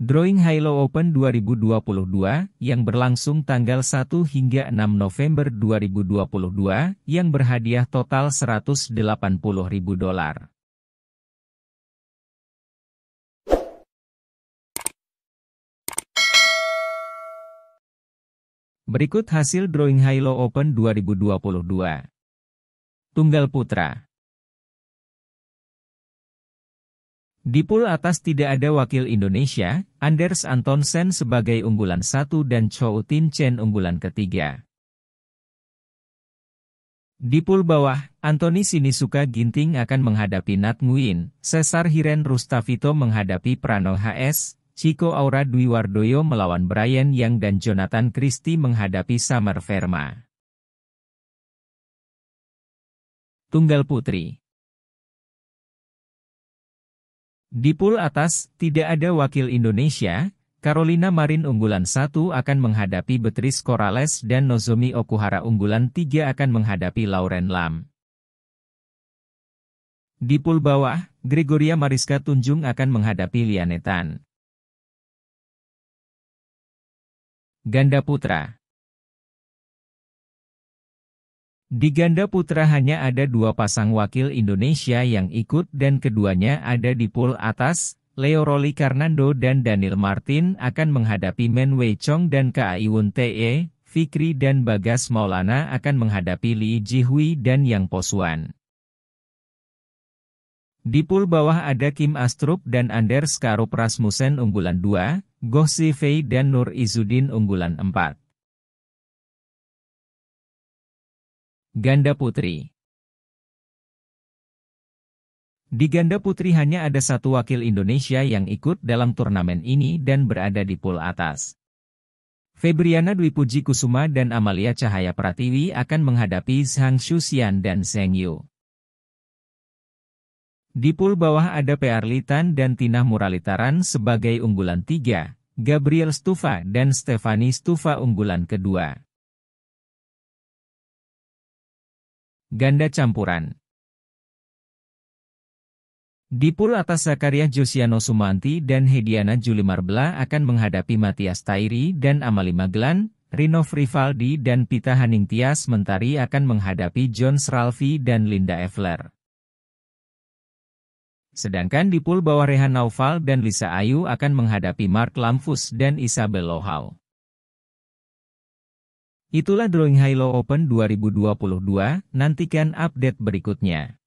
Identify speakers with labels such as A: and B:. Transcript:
A: Drawing Hilo Open 2022 yang berlangsung tanggal 1 hingga 6 November 2022 yang berhadiah total 180.000 dolar.
B: Berikut hasil drawing Hilo Open 2022. Tunggal putra
A: Di pool atas tidak ada wakil Indonesia, Anders Antonsen sebagai unggulan satu dan Chou Tin Chen unggulan ketiga. Di pool bawah, Anthony Sinisuka Ginting akan menghadapi Nat Nguyen, Cesar Hiren Rustavito menghadapi Pranol HS, Chico Aura Dwi Wardoyo melawan Brian Yang dan Jonathan Christie menghadapi Summer Verma.
B: Tunggal Putri
A: di pool atas, tidak ada wakil Indonesia, Carolina Marin unggulan 1 akan menghadapi Beatrice Corrales dan Nozomi Okuhara unggulan 3 akan menghadapi Lauren Lam. Di pool bawah, Gregoria
B: Mariska Tunjung akan menghadapi Lianetan.
A: Ganda Putra Di ganda putra hanya ada dua pasang wakil Indonesia yang ikut dan keduanya ada di pool atas, Leo Roli Karnando dan Daniel Martin akan menghadapi Men Wei Chong dan Kaiwon Te, Fikri dan Bagas Maulana akan menghadapi Li Jihui dan Yang Posuan. Di pool bawah ada Kim Astrup dan Anders Karup Rasmussen unggulan 2, Goh Fei dan Nur Izudin unggulan 4. Ganda Putri Di ganda putri hanya ada satu wakil Indonesia yang ikut dalam turnamen ini dan berada di pool atas. Febriana Dwi Puji Kusuma dan Amalia Cahaya Pratiwi akan menghadapi Zhang Shuxian dan Zheng Yu. Di pool bawah ada PR Litan dan Tina Muralitaran sebagai unggulan tiga, Gabriel Stufa dan Stefani Stufa unggulan kedua. Ganda campuran. Di pool atas Zakaria Josiano Sumanti dan Hediana Juli Marbella akan menghadapi Matias Tairi dan Amali Magelan, Rino Frivaldi dan Pita Tias Mentari akan menghadapi John Sralfi dan Linda Evler. Sedangkan di pool bawah Rehan Naufal dan Lisa Ayu akan menghadapi Mark Lamfus dan Isabel Lohau. Itulah Drawing Halo Open 2022,
B: nantikan update berikutnya.